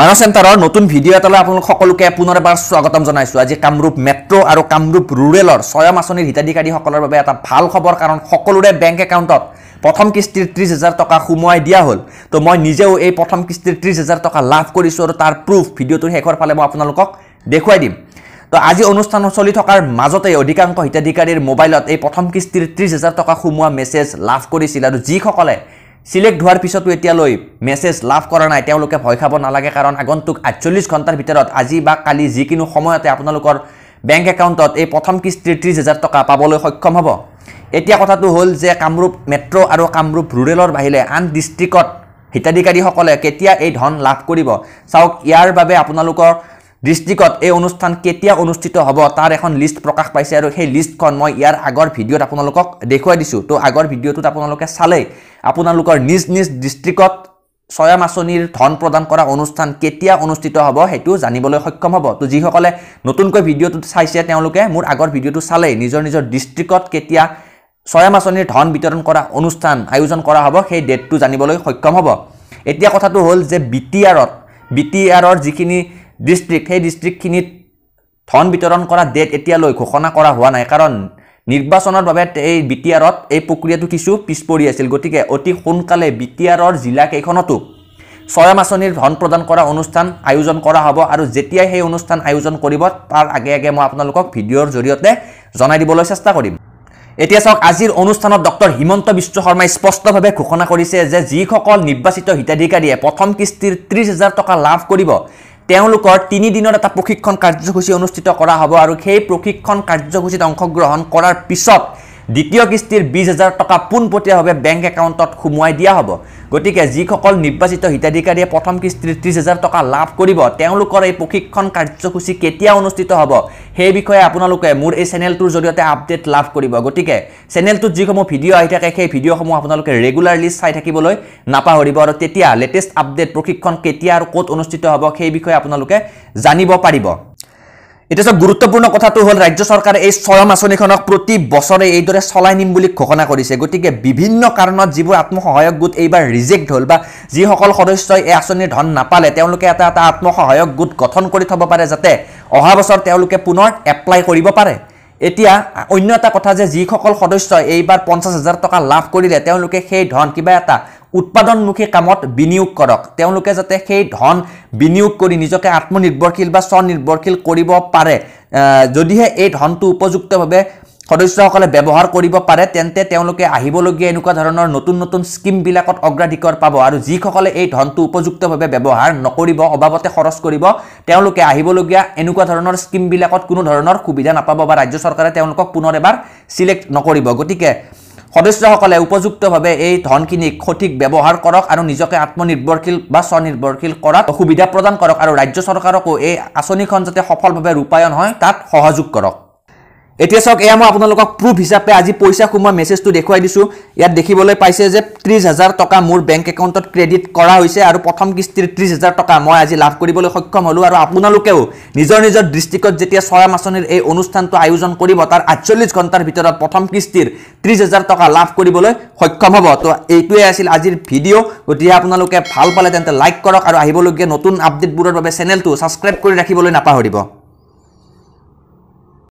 মানৱ চেণ্টাৰৰ নতুন ভিডিঅ' এটালৈ আপোনালোক সকলোকে পুনৰ এবাৰ স্বাগতম জনাইছোঁ আজি কামৰূপ মেট্ৰ' আৰু কামৰূপ ৰুৰেলৰ স্বয়ম আঁচনিৰ হিতাধিকাৰীসকলৰ বাবে এটা ভাল খবৰ কাৰণ সকলোৰে বেংক একাউণ্টত প্ৰথম কিস্তিৰ ত্ৰিছ হাজাৰ টকা সোমোৱাই দিয়া হ'ল তো মই নিজেও এই প্ৰথম কিস্তিৰ ত্ৰিছ হাজাৰ টকা লাভ কৰিছোঁ আৰু তাৰ প্ৰুফ ভিডিঅ'টোৰ শেষৰ ফালে মই আপোনালোকক দেখুৱাই দিম তো আজি অনুষ্ঠান চলি থকাৰ মাজতে অধিকাংশ হিতাধিকাৰীৰ মোবাইলত এই প্ৰথম কিস্তিৰ ত্ৰিছ হাজাৰ টকা সোমোৱা মেছেজ লাভ কৰিছিল আৰু যিসকলে ছিলেক্ট হোৱাৰ পিছতো এতিয়ালৈ মেছেজ লাভ কৰা নাই তেওঁলোকে ভয় খাব নালাগে কাৰণ আগন্তুক আঠচল্লিছ ঘণ্টাৰ ভিতৰত আজি বা কালি যিকোনো সময়তে আপোনালোকৰ বেংক একাউণ্টত এই প্ৰথম কিস্তি ত্ৰিছ হাজাৰ টকা পাবলৈ সক্ষম হ'ব এতিয়া কথাটো হ'ল যে কামৰূপ মেট্ৰ' আৰু কামৰূপ ৰুৰেলৰ বাহিৰে আন ডিষ্ট্ৰিক্টত হিতাধিকাৰীসকলে কেতিয়া এই ধন লাভ কৰিব চাওক ইয়াৰ বাবে আপোনালোকৰ ডিষ্ট্ৰিক্টত এই অনুষ্ঠান কেতিয়া অনুষ্ঠিত হ'ব তাৰ এখন লিষ্ট প্ৰকাশ পাইছে আৰু সেই লিষ্টখন মই ইয়াৰ আগৰ ভিডিঅ'ত আপোনালোকক দেখুৱাই দিছোঁ তো আগৰ ভিডিঅ'টোত আপোনালোকে চালেই আপোনালোকৰ নিজ নিজ ডিষ্ট্ৰিক্টত স্বয়াম আঁচনিৰ ধন প্ৰদান কৰা অনুষ্ঠান কেতিয়া অনুষ্ঠিত হ'ব সেইটো জানিবলৈ সক্ষম হ'ব তো যিসকলে নতুনকৈ ভিডিঅ'টো চাইছে তেওঁলোকে মোৰ আগৰ ভিডিঅ'টো চালেই নিজৰ নিজৰ ডিষ্ট্ৰিক্টত কেতিয়া স্বয়াম আঁচনিৰ ধন বিতৰণ কৰা অনুষ্ঠান আয়োজন কৰা হ'ব সেই ডেটটো জানিবলৈ সক্ষম হ'ব এতিয়া কথাটো হ'ল যে বি টি আৰত বি টি আৰৰ যিখিনি ডিষ্ট্ৰিক্ট সেই ডিষ্ট্ৰিক্টখিনিত ধন বিতৰণ কৰা ডেট এতিয়ালৈ ঘোষণা কৰা হোৱা নাই কাৰণ নিৰ্বাচনৰ বাবে এই বি টি আৰত এই প্ৰক্ৰিয়াটো কিছু পিছ পৰি আছিল গতিকে অতি সোনকালে বি টি আৰৰ জিলাকেইখনতো স্বয়ম আঁচনিৰ ধন প্ৰদান কৰা অনুষ্ঠান আয়োজন কৰা হ'ব আৰু যেতিয়াই সেই অনুষ্ঠান আয়োজন কৰিব তাৰ আগে আগে মই আপোনালোকক ভিডিঅ'ৰ জৰিয়তে জনাই দিবলৈ চেষ্টা কৰিম এতিয়া চাওক আজিৰ অনুষ্ঠানত ডক্টৰ হিমন্ত বিশ্ব শৰ্মাই স্পষ্টভাৱে ঘোষণা কৰিছে যে যিসকল নিৰ্বাচিত হিতাধিকাৰীয়ে প্ৰথম কিস্তিৰ ত্ৰিছ হাজাৰ টকা লাভ কৰিব তেওঁলোকৰ তিনিদিনৰ এটা প্ৰশিক্ষণ কাৰ্যসূচী অনুষ্ঠিত কৰা হ'ব আৰু সেই প্ৰশিক্ষণ কাৰ্যসূচীত অংশগ্ৰহণ কৰাৰ পিছত দ্বিতীয় কিস্তিৰ বিছ হাজাৰ টকা পোনপটীয়াভাৱে বেংক একাউণ্টত সোমোৱাই দিয়া হ'ব গতিকে যিসকল নিৰ্বাচিত হিতাধিকাৰীয়ে প্ৰথম কিস্তিৰ ত্ৰিছ হাজাৰ টকা লাভ কৰিব তেওঁলোকৰ এই প্ৰশিক্ষণ কাৰ্যসূচী কেতিয়া অনুষ্ঠিত হ'ব সেই বিষয়ে আপোনালোকে মোৰ এই চেনেলটোৰ জৰিয়তে আপডেট লাভ কৰিব গতিকে চেনেলটোত যিসমূহ ভিডিঅ' আহি থাকে সেই ভিডিঅ'সমূহ আপোনালোকে ৰেগুলাৰলি চাই থাকিবলৈ নাপাহৰিব আৰু তেতিয়া লেটেষ্ট আপডেট প্ৰশিক্ষণ কেতিয়া আৰু ক'ত অনুষ্ঠিত হ'ব সেই বিষয়ে আপোনালোকে জানিব পাৰিব এতিয়া চব গুৰুত্বপূৰ্ণ কথাটো হ'ল ৰাজ্য চৰকাৰে এই স্বয়ম আঁচনিখনক প্ৰতি বছৰে এইদৰে চলাই নিম বুলি ঘোষণা কৰিছে গতিকে বিভিন্ন কাৰণত যিবোৰ আত্মসহায়ক গোট এইবাৰ ৰিজেক্ট হ'ল বা যিসকল সদস্যই এই আঁচনিৰ ধন নাপালে তেওঁলোকে এটা এটা আত্মসহায়ক গোট গঠন কৰি থ'ব পাৰে যাতে অহা বছৰ তেওঁলোকে পুনৰ এপ্লাই কৰিব পাৰে এতিয়া অন্য এটা কথা যে যিসকল সদস্যই এইবাৰ পঞ্চাছ হাজাৰ টকা লাভ কৰিলে তেওঁলোকে সেই ধন কিবা এটা উৎপাদনমুখী কামত বিনিয়োগ কৰক তেওঁলোকে যাতে সেই ধন বিনিয়োগ কৰি নিজকে আত্মনিৰ্ভৰশীল বা স্বনিৰ্ভৰশীল কৰিব পাৰে যদিহে এই ধনটো উপযুক্তভাৱে সদস্যসকলে ব্যৱহাৰ কৰিব পাৰে তেন্তে তেওঁলোকে আহিবলগীয়া এনেকুৱা ধৰণৰ নতুন নতুন স্কীমবিলাকত অগ্ৰাধিকাৰ পাব আৰু যিসকলে এই ধনটো উপযুক্তভাৱে ব্যৱহাৰ নকৰিব অবাবতে খৰচ কৰিব তেওঁলোকে আহিবলগীয়া এনেকুৱা ধৰণৰ স্কীমবিলাকত কোনো ধৰণৰ সুবিধা নাপাব বা ৰাজ্য চৰকাৰে তেওঁলোকক পুনৰ এবাৰ চিলেক্ট নকৰিব গতিকে সদস্যসকলে উপযুক্তভাৱে এই ধনখিনিক সঠিক ব্যৱহাৰ কৰক আৰু নিজকে আত্মনিৰ্ভৰশীল বা স্বনিৰ্ভৰশীল কৰাত সুবিধা প্ৰদান কৰক আৰু ৰাজ্য চৰকাৰকো এই আঁচনিখন যাতে সফলভাৱে ৰূপায়ণ হয় তাত সহযোগ কৰক এতিয়া চাওক এয়া মই আপোনালোকক প্ৰুফ হিচাপে আজি পইচা সোমোৱা মেছেজটো দেখুৱাই দিছোঁ ইয়াত দেখিবলৈ পাইছে যে ত্ৰিছ হাজাৰ টকা মোৰ বেংক একাউণ্টত ক্ৰেডিট কৰা হৈছে আৰু প্ৰথম কিস্তিৰ ত্ৰিছ হাজাৰ টকা মই আজি লাভ কৰিবলৈ সক্ষম হ'লোঁ আৰু আপোনালোকেও নিজৰ নিজৰ দৃষ্টিকত যেতিয়া চৰাম আঁচনিৰ এই অনুষ্ঠানটো আয়োজন কৰিব তাৰ আঠচল্লিছ ঘণ্টাৰ ভিতৰত প্ৰথম কিস্তিৰ ত্ৰিছ হাজাৰ টকা লাভ কৰিবলৈ সক্ষম হ'ব তো এইটোৱে আছিল আজিৰ ভিডিঅ' গতিকে আপোনালোকে ভাল পালে তেন্তে লাইক কৰক আৰু আহিবলগীয়া নতুন আপডেটবোৰৰ বাবে চেনেলটো ছাবস্ক্ৰাইব কৰি ৰাখিবলৈ নাপাহৰিব